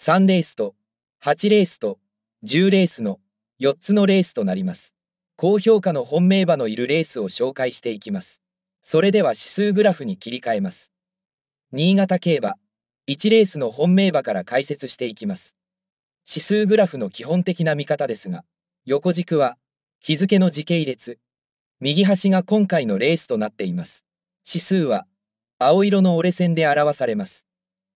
3レースと8レースと10レースの4つのレースとなります。高評価の本命馬のいるレースを紹介していきます。それでは指数グラフに切り替えます。新潟競馬、1レースの本命馬から解説していきます。指数グラフの基本的な見方ですが、横軸は日付の時系列、右端が今回のレースとなっています。指数は青色の折れ線で表されます。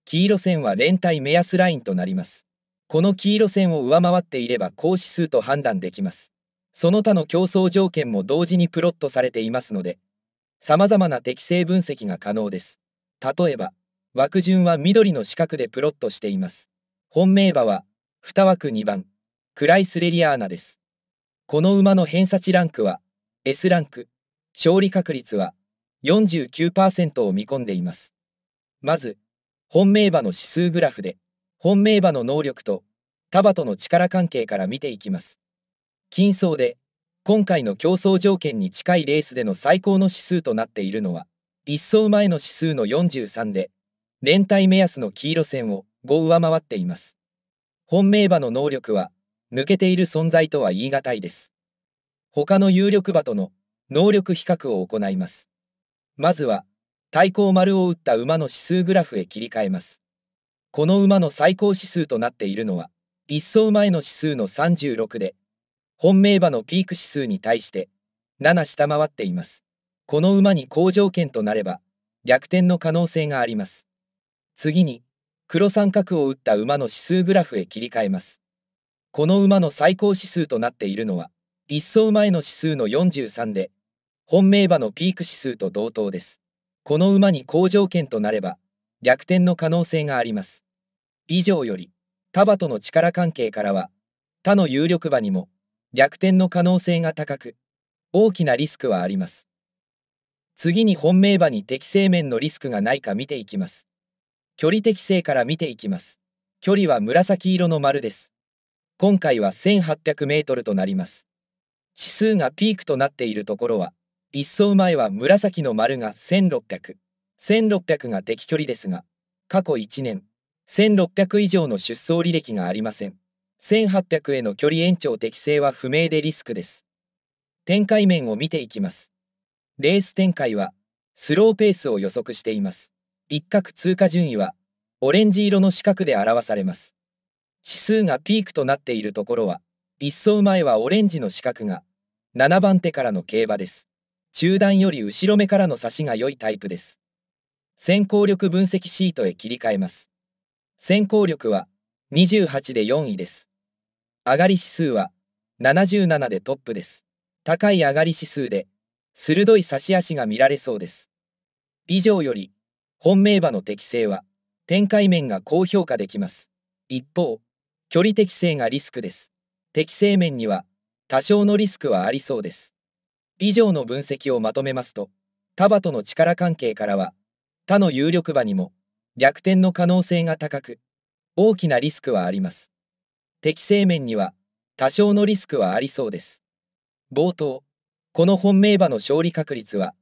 黄色線は連帯目安ラインとなります。この黄色線を上回っていれば高指数と判断できます。その他の競争条件も同時にプロットされていますので、様々な適正分析が可能です。例えば、枠順は緑の四角でプロットしています。本命馬は、2枠2番、クライスレリアーナです。この馬の偏差値ランクは、S ランク、勝利確率は49%を見込んでいます。まず、本命馬の指数グラフで本命馬の能力と他馬との力関係から見ていきます金層で今回の競争条件に近いレースでの最高の指数となっているのは1走前の指数の43で連帯目安の黄色線を5上回っています本命馬の能力は抜けている存在とは言い難いです他の有力馬との能力比較を行いますまずは対抗丸を打った馬の指数グラフへ切り替えます。この馬の最高指数となっているのは、1走前の指数の36で、本命馬のピーク指数に対して7下回っています。この馬に好条件となれば、逆転の可能性があります。次に、黒三角を打った馬の指数グラフへ切り替えます。この馬の最高指数となっているのは、1走前の指数の43で、本命馬のピーク指数と同等です。この馬に好条件となれば、逆転の可能性があります。以上より、タバとの力関係からは、他の有力馬にも、逆転の可能性が高く、大きなリスクはあります。次に本命馬に適正面のリスクがないか見ていきます。距離適正から見ていきます。距離は紫色の丸です。今回は1800メートルとなります。指数がピークとなっているところは、一層前は紫の丸が1600、1600が敵距離ですが、過去1年、1600以上の出走履歴がありません。1800への距離延長適正は不明でリスクです。展開面を見ていきます。レース展開は、スローペースを予測しています。一角通過順位は、オレンジ色の四角で表されます。指数がピークとなっているところは、一走前はオレンジの四角が、7番手からの競馬です。中段より後ろ目からの差しが良いタイプです。先行力分析シートへ切り替えます。先行力は28で4位です。上がり指数は77でトップです。高い上がり指数で鋭い差し足が見られそうです。以上より本命馬の適性は展開面が高評価できます。一方、距離適性がリスクです。適性面には多少のリスクはありそうです。以上の分析をまとめますと他馬との力関係からは他の有力馬にも逆転の可能性が高く大きなリスクはあります適正面には多少のリスクはありそうです冒頭この本命馬の勝利確率は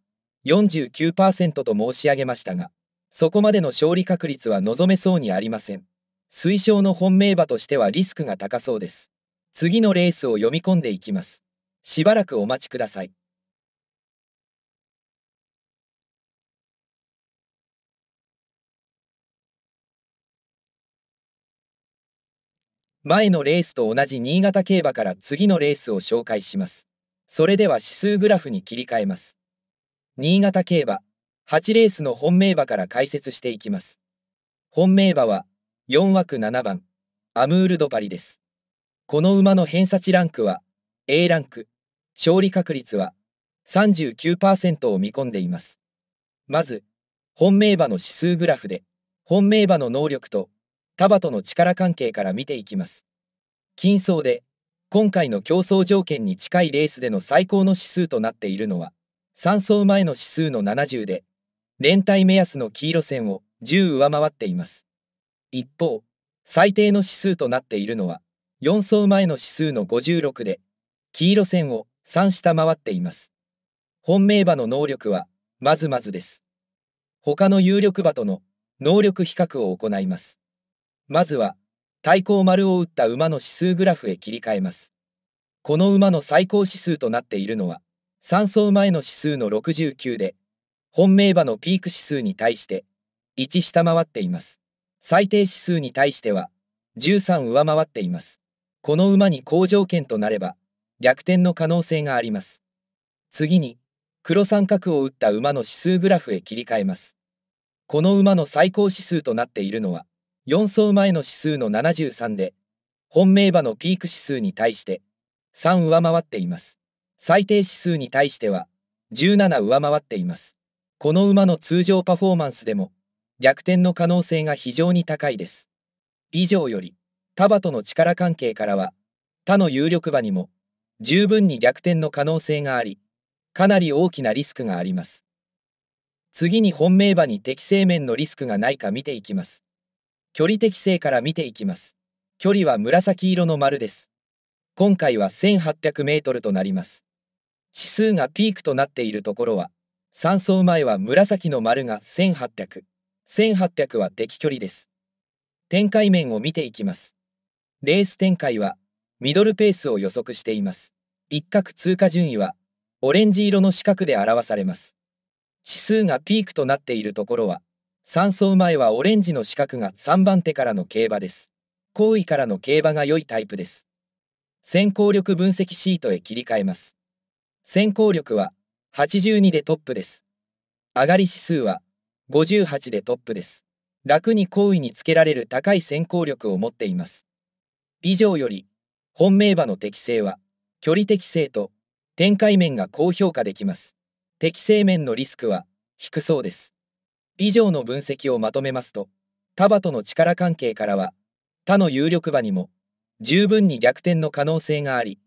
49%と申し上げましたがそこまでの勝利確率は望めそうにありません推奨の本命馬としてはリスクが高そうです次のレースを読み込んでいきますしばらくお待ちください前のレースと同じ新潟競馬から次のレースを紹介します。それでは指数グラフに切り替えます。新潟競馬、8レースの本命馬から解説していきます。本命馬は、4枠7番、アムールドパリです。この馬の偏差値ランクは、A ランク、勝利確率は39%を見込んでいます。まず、本命馬の指数グラフで、本命馬の能力とタバとの力関係から見ていきます。金層で、今回の競争条件に近いレースでの最高の指数となっているのは、3走前の指数の70で、連帯目安の黄色線を10上回っています。一方、最低の指数となっているのは、4走前の指数の56で、黄色線を3下回っています。本命馬の能力は、まずまずです。他の有力馬との能力比較を行います。まずは、対抗丸を打った馬の指数グラフへ切り替えます。この馬の最高指数となっているのは、3走前の指数の69で、本命馬のピーク指数に対して、1下回っています。最低指数に対しては、13上回っています。この馬に好条件となれば、逆転の可能性があります。次に、黒三角を打った馬の指数グラフへ切り替えます。この馬の最高指数となっているのは、4走前の指数の73で、本命馬のピーク指数に対して3上回っています。最低指数に対しては17上回っています。この馬の通常パフォーマンスでも逆転の可能性が非常に高いです。以上より、タバとの力関係からは、他の有力馬にも十分に逆転の可能性があり、かなり大きなリスクがあります。次に本命馬に適正面のリスクがないか見ていきます。距離適性から見ていきます。距離は紫色の丸です。今回は1800メートルとなります。指数がピークとなっているところは、3走前は紫の丸が1800、1800は敵距離です。展開面を見ていきます。レース展開は、ミドルペースを予測しています。一角通過順位は、オレンジ色の四角で表されます。指数がピークとなっているところは、3走前はオレンジの四角が3番手からの競馬です。後位からの競馬が良いタイプです。先行力分析シートへ切り替えます。先行力は82でトップです。上がり指数は58でトップです。楽に好位につけられる高い先行力を持っています。以上より、本命馬の適性は、距離適性と展開面が高評価できます。適性面のリスクは低そうです。以上の分析をまとめますと他との力関係からは他の有力馬にも十分に逆転の可能性があり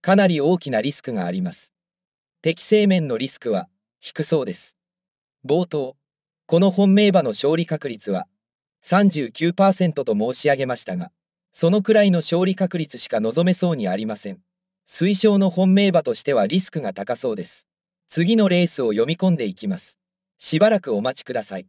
かなり大きなリスクがあります適正面のリスクは低そうです冒頭この本命馬の勝利確率は39%と申し上げましたがそのくらいの勝利確率しか望めそうにありません推奨の本命馬としてはリスクが高そうです次のレースを読み込んでいきますしばらくお待ちください。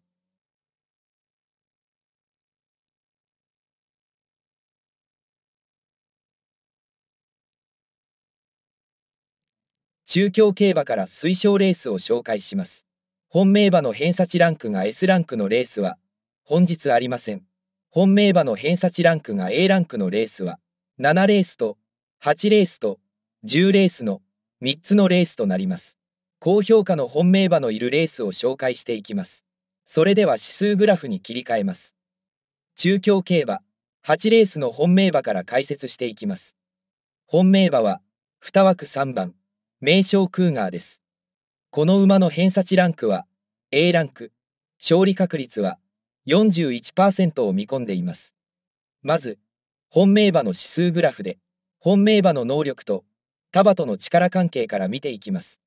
中京競馬から推奨レースを紹介します。本命馬の偏差値ランクが S ランクのレースは、本日ありません。本命馬の偏差値ランクが A ランクのレースは、7レースと、8レースと、10レースの3つのレースとなります。高評価の本命馬のいるレースを紹介していきます。それでは指数グラフに切り替えます。中京競馬、8レースの本命馬から解説していきます。本命馬は、2枠3番、名称クーガーです。この馬の偏差値ランクは、A ランク、勝利確率は41%を見込んでいます。まず、本命馬の指数グラフで、本命馬の能力と、タバとの力関係から見ていきます。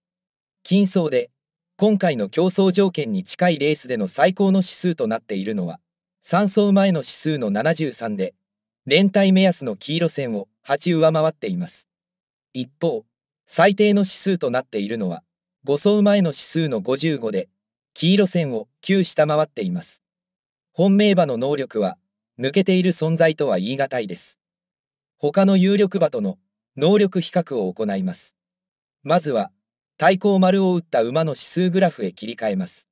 金層で今回の競争条件に近いレースでの最高の指数となっているのは3走前の指数の73で連帯目安の黄色線を8上回っています一方最低の指数となっているのは5走前の指数の55で黄色線を9下回っています本命馬の能力は抜けている存在とは言い難いです他の有力馬との能力比較を行いますまずは対抗丸を打った馬の指数グラフへ切り替えます。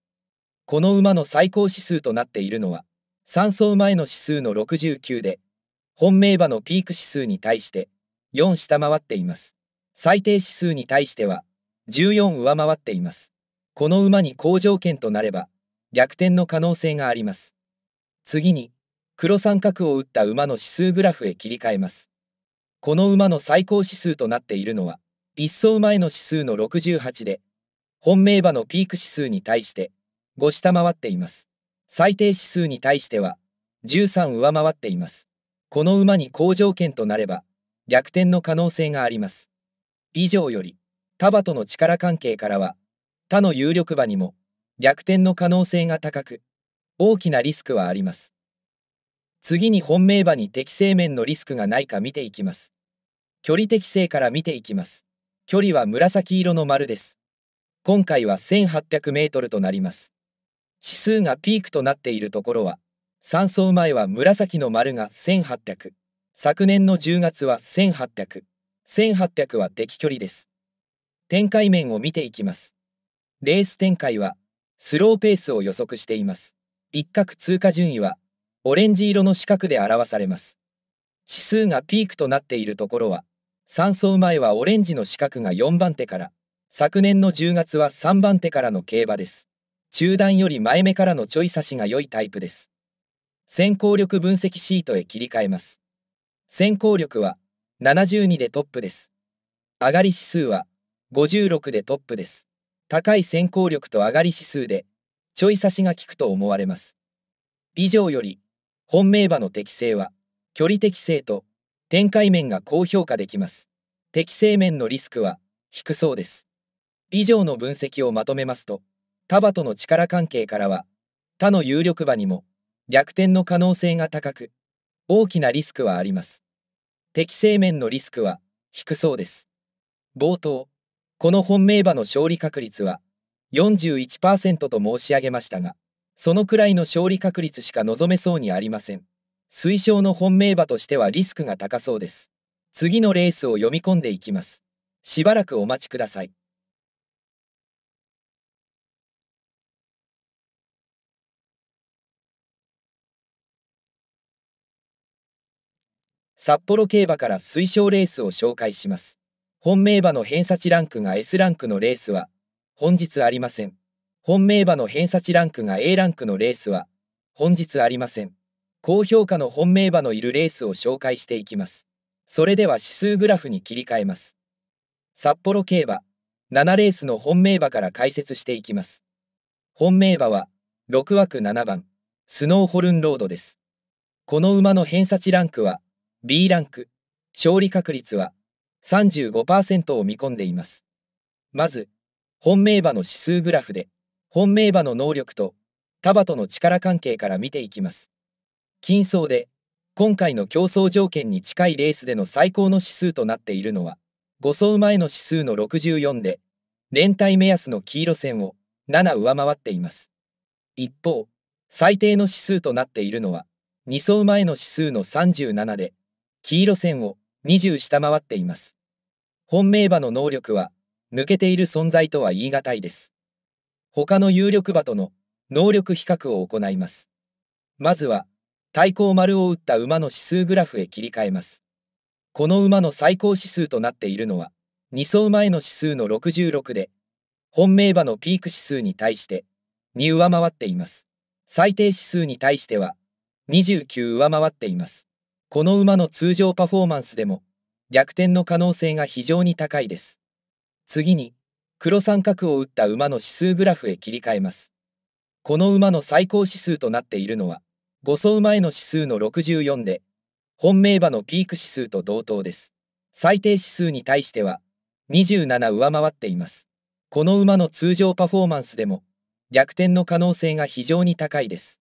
この馬の最高指数となっているのは、3走前の指数の69で、本命馬のピーク指数に対して4下回っています。最低指数に対しては14上回っています。この馬に好条件となれば逆転の可能性があります。次に黒三角を打った馬の指数グラフへ切り替えます。この馬の最高指数となっているのは一層前の指数の68で、本命馬のピーク指数に対して5下回っています。最低指数に対しては13上回っています。この馬に好条件となれば逆転の可能性があります。以上より、タバとの力関係からは他の有力馬にも逆転の可能性が高く、大きなリスクはあります。次に本命馬に適正面のリスクがないか見ていきます。距離適正から見ていきます。距離は紫色の丸です。今回は1800メートルとなります。指数がピークとなっているところは、3層前は紫の丸が1800、昨年の10月は1800、1800は敵距離です。展開面を見ていきます。レース展開は、スローペースを予測しています。一角通過順位は、オレンジ色の四角で表されます。指数がピークとなっているところは、3走前はオレンジの四角が4番手から、昨年の10月は3番手からの競馬です。中段より前目からのちょい差しが良いタイプです。先行力分析シートへ切り替えます。先行力は72でトップです。上がり指数は56でトップです。高い先行力と上がり指数で、ちょい差しが効くと思われます。以上より、本命馬の適性は、距離適性と展開面が高評価できます。適正面のリスクは低そうです。以上の分析をまとめますと、束との力関係からは、他の有力馬にも逆転の可能性が高く、大きなリスクはあります。適正面のリスクは低そうです。冒頭、この本命馬の勝利確率は41%と申し上げましたが、そのくらいの勝利確率しか望めそうにありません。推奨の本命馬としてはリスクが高そうです。次のレースを読み込んでいきます。しばらくお待ちください。札幌競馬から推奨レースを紹介します。本命馬の偏差値ランクが S ランクのレースは、本日ありません。本命馬の偏差値ランクが A ランクのレースは、本日ありません。高評価の本命馬のいるレースを紹介していきます。それでは指数グラフに切り替えます。札幌競馬、7レースの本命馬から解説していきます。本命馬は、6枠7番、スノーホルンロードです。この馬の偏差値ランクは、B ランク、勝利確率は、35%を見込んでいます。まず、本命馬の指数グラフで、本命馬の能力と、タバとの力関係から見ていきます。金層で今回の競争条件に近いレースでの最高の指数となっているのは5走前の指数の64で連帯目安の黄色線を7上回っています一方最低の指数となっているのは2走前の指数の37で黄色線を20下回っています本命馬の能力は抜けている存在とは言い難いです他の有力馬との能力比較を行いますまずは対抗丸を打った馬の指数グラフへ切り替えます。この馬の最高指数となっているのは、2走前の指数の66で、本命馬のピーク指数に対して、に上回っています。最低指数に対しては、29上回っています。この馬の通常パフォーマンスでも、逆転の可能性が非常に高いです。次に、黒三角を打った馬の指数グラフへ切り替えます。この馬の最高指数となっているのは、誤送前の指数の64で、本命馬のピーク指数と同等です。最低指数に対しては、27上回っています。この馬の通常パフォーマンスでも、逆転の可能性が非常に高いです。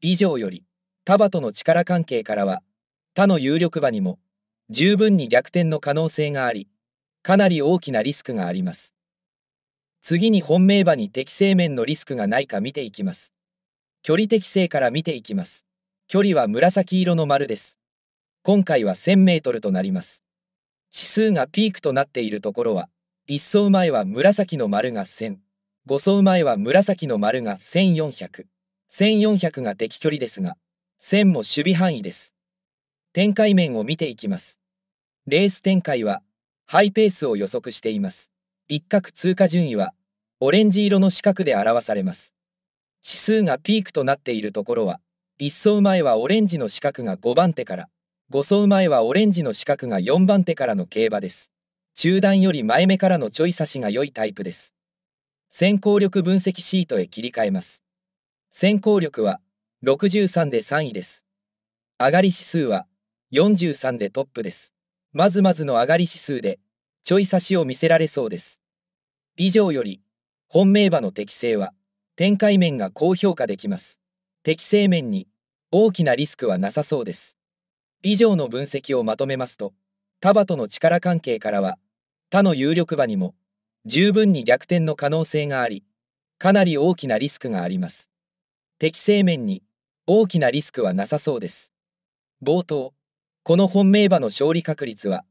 以上より、タバとの力関係からは、他の有力馬にも、十分に逆転の可能性があり、かなり大きなリスクがあります。次に本命馬に適正面のリスクがないか見ていきます。距離適性から見ていきます。距離は紫色の丸です。今回は1000メートルとなります。指数がピークとなっているところは、1走前は紫の丸が1000、5走前は紫の丸が1400、1400が敵距離ですが、1000も守備範囲です。展開面を見ていきます。レース展開は、ハイペースを予測しています。一角通過順位は、オレンジ色の四角で表されます。指数がピークとなっているところは、1走前はオレンジの四角が5番手から、5走前はオレンジの四角が4番手からの競馬です。中段より前目からのちょい差しが良いタイプです。先行力分析シートへ切り替えます。先行力は63で3位です。上がり指数は43でトップです。まずまずの上がり指数で、ちょい差しを見せられそうです。以上より、本命馬の適性は、展開面が高評価できます。適正面に大きなリスクはなさそうです。以上の分析をまとめますと、タバとの力関係からは、他の有力馬にも十分に逆転の可能性があり、かなり大きなリスクがあります。適正面に大きなリスクはなさそうです。冒頭、この本命馬の勝利確率は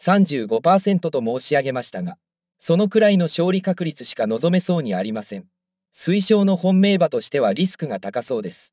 35%と申し上げましたが、そのくらいの勝利確率しか望めそうにありません。推奨の本命馬としてはリスクが高そうです。